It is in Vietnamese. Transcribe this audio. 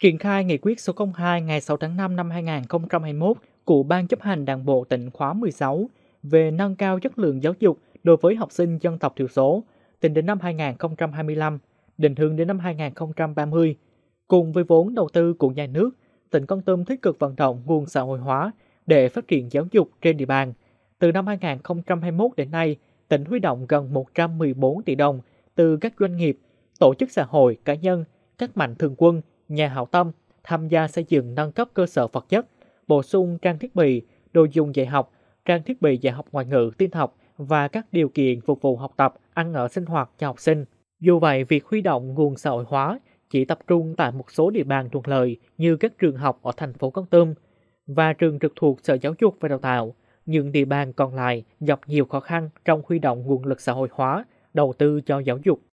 triển khai nghị quyết số 02 ngày 6 tháng 5 năm 2021 của Ban chấp hành Đảng bộ tỉnh khóa 16 về nâng cao chất lượng giáo dục đối với học sinh dân tộc thiểu số tính đến năm 2025, định hướng đến năm 2030. Cùng với vốn đầu tư của nhà nước, tỉnh Con Tum tích cực vận động nguồn xã hội hóa để phát triển giáo dục trên địa bàn. Từ năm 2021 đến nay, tỉnh huy động gần 114 tỷ đồng từ các doanh nghiệp, tổ chức xã hội, cá nhân, các mạnh thường quân – nhà hảo tâm tham gia xây dựng nâng cấp cơ sở vật chất, bổ sung trang thiết bị, đồ dùng dạy học, trang thiết bị dạy học ngoại ngữ, tin học và các điều kiện phục vụ học tập, ăn ở sinh hoạt cho học sinh. Dù vậy, việc huy động nguồn xã hội hóa chỉ tập trung tại một số địa bàn thuận lợi như các trường học ở thành phố Con Tum và trường trực thuộc Sở Giáo dục và Đào tạo. Những địa bàn còn lại gặp nhiều khó khăn trong huy động nguồn lực xã hội hóa, đầu tư cho giáo dục.